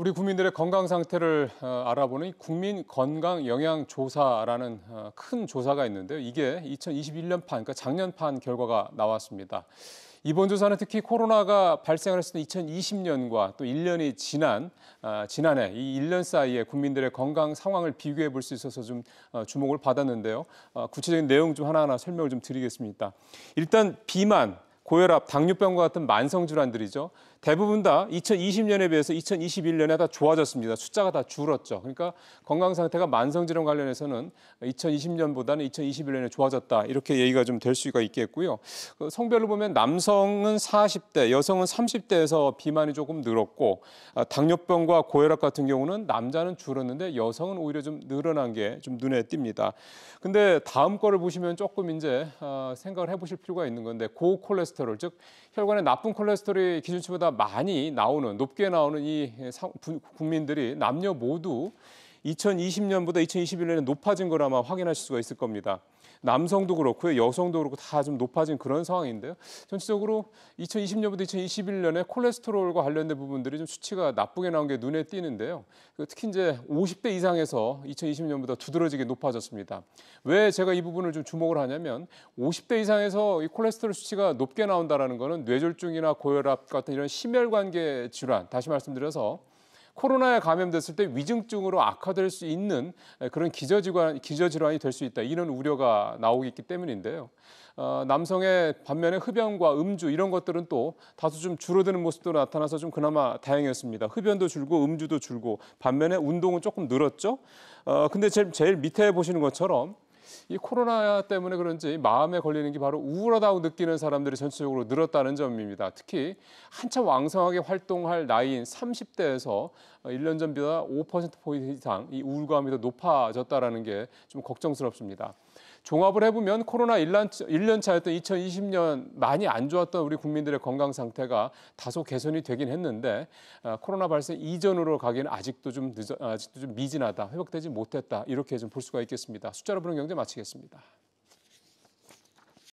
우리 국민들의 건강 상태를 어, 알아보는 국민 건강 영양 조사라는 어, 큰 조사가 있는데 요 이게 2021년 판 그러니까 작년 판 결과가 나왔습니다. 이번 조사는 특히 코로나가 발생했을 때 2020년과 또 1년이 지난 어, 지난해 이 1년 사이에 국민들의 건강 상황을 비교해 볼 수 있어서 좀 주목을 받았는데요. 구체적인 내용 좀 하나하나 설명을 좀 드리겠습니다. 일단 비만 고혈압, 당뇨병과 같은 만성 질환들이죠. 대부분 다 2020년에 비해서 2021년에 다 좋아졌습니다. 숫자가 다 줄었죠. 그러니까 건강 상태가 만성 질환 관련해서는 2020년보다는 2021년에 좋아졌다. 이렇게 얘기가 좀 될 수가 있겠고요. 그 성별로 보면 남성은 40대, 여성은 30대에서 비만이 조금 늘었고 아, 당뇨병과 고혈압 같은 경우는 남자는 줄었는데 여성은 오히려 좀 늘어난 게 좀 눈에 띕니다. 근데 다음 거를 보시면 조금 이제 아, 생각을 해보실 필요가 있는 건데 고콜레스테롤 콜레스테롤, 즉 혈관에 나쁜 콜레스테롤이 기준치보다 많이 나오는 높게 나오는 이 국민들이 남녀 모두 2020년보다 2021년에 높아진 걸 아마 확인하실 수가 있을 겁니다. 남성도 그렇고요, 여성도 그렇고 다 좀 높아진 그런 상황인데요. 전체적으로 2020년부터 2021년에 콜레스테롤과 관련된 부분들이 좀 수치가 나쁘게 나온 게 눈에 띄는데요. 그 특히 이제 50대 이상에서 2020년보다 두드러지게 높아졌습니다. 왜 제가 이 부분을 좀 주목을 하냐면 50대 이상에서 이 콜레스테롤 수치가 높게 나온다라는 거는 뇌졸중이나 고혈압 같은 이런 심혈관계 질환, 다시 말씀드려서 코로나에 감염됐을 때 위중증으로 악화될 수 있는 그런 기저질환, 기저질환이 될 수 있다. 이런 우려가 나오기 있기 때문인데요. 어, 남성의 반면에 흡연과 음주 이런 것들은 또 다소 좀 줄어드는 모습도 나타나서 좀 그나마 다행이었습니다. 흡연도 줄고 음주도 줄고 반면에 운동은 조금 늘었죠. 어, 근데 제일, 제일 밑에 보시는 것처럼 이 코로나 때문에 그런지 마음에 걸리는 게 바로 우울하다고 느끼는 사람들이 전체적으로 늘었다는 점입니다. 특히 한참 왕성하게 활동할 나이인 30대에서 1년 전보다 5%포인트 이상 이 우울감이 더 높아졌다는 게 좀 걱정스럽습니다. 종합을 해보면 코로나 1년 차였던 2020년 많이 안 좋았던 우리 국민들의 건강 상태가 다소 개선이 되긴 했는데 어, 코로나 발생 이전으로 가기는 아직도 좀 늦어, 아직도 좀 미진하다 회복되지 못했다 이렇게 좀 볼 수가 있겠습니다. 숫자로 보는 경제 마치겠습니다.